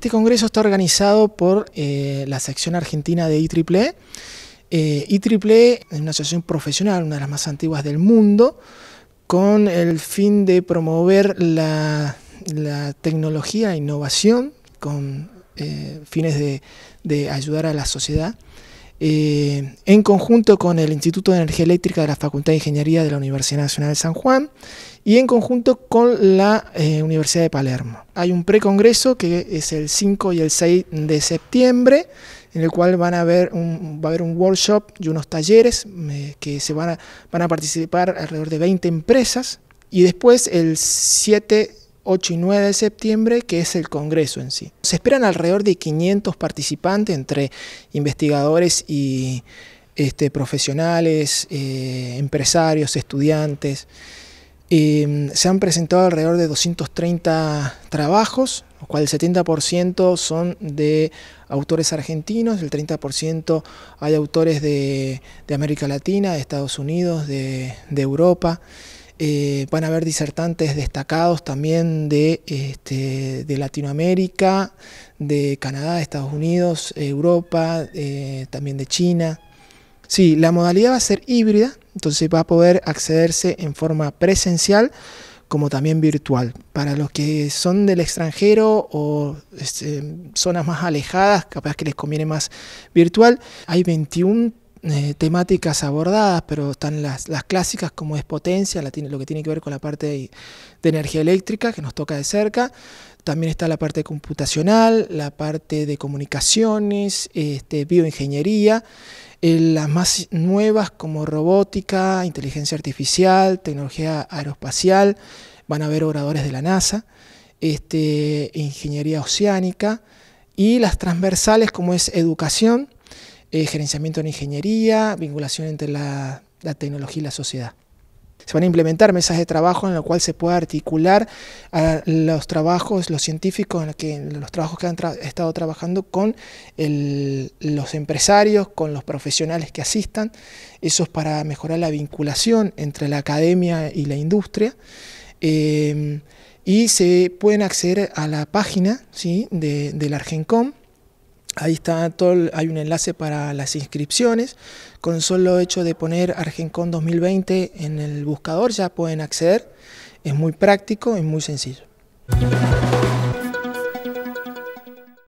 Este congreso está organizado por eh, la sección argentina de IEEE. IEEE eh, e es una asociación profesional, una de las más antiguas del mundo, con el fin de promover la, tecnología e innovación con eh, fines de ayudar a la sociedad. Eh, en conjunto con el Instituto de Energía Eléctrica de la Facultad de Ingeniería de la Universidad Nacional de San Juan y en conjunto con la eh, Universidad de Palermo. Hay un precongreso que es el 5 y el 6 de septiembre, en el cual van a haber un, va a haber un workshop y unos talleres eh, que se van a, van a participar alrededor de 20 empresas. Y después el 7 8 y 9 de septiembre, que es el Congreso en sí. Se esperan alrededor de 500 participantes entre investigadores y este, profesionales, eh, empresarios, estudiantes. Em, se han presentado alrededor de 230 trabajos, los cuales el 70% son de autores argentinos, el 30% hay autores de, América Latina, de Estados Unidos, de Europa. Eh, van a haber disertantes destacados también de, este, de Latinoamérica, de Canadá, de Estados Unidos, eh, Europa, eh, también de China. Sí, la modalidad va a ser híbrida, entonces va a poder accederse en forma presencial como también virtual. Para los que son del extranjero o este, zonas más alejadas, capaz que les conviene más virtual, hay 21 eh, temáticas abordadas, pero están las, clásicas como es potencia, lo que tiene que ver con la parte de, energía eléctrica, que nos toca de cerca. También está la parte computacional, la parte de comunicaciones, este, bioingeniería, eh, las más nuevas como robótica, inteligencia artificial, tecnología aeroespacial, van a haber oradores de la NASA, este, ingeniería oceánica y las transversales como es educación, eh, gerenciamiento en ingeniería, vinculación entre la, tecnología y la sociedad. Se van a implementar mesas de trabajo en las cuales se pueda articular a los trabajos, los científicos, los, trabajos que han estado trabajando con los empresarios, con los profesionales que asistan. Eso es para mejorar la vinculación entre la academia y la industria. Eh, y se pueden acceder a la página ¿sí? de, del Argencom Ahí está todo, hay un enlace para las inscripciones. Con solo hecho de poner Argencon 2020 en el buscador ya pueden acceder. Es muy práctico, es muy sencillo.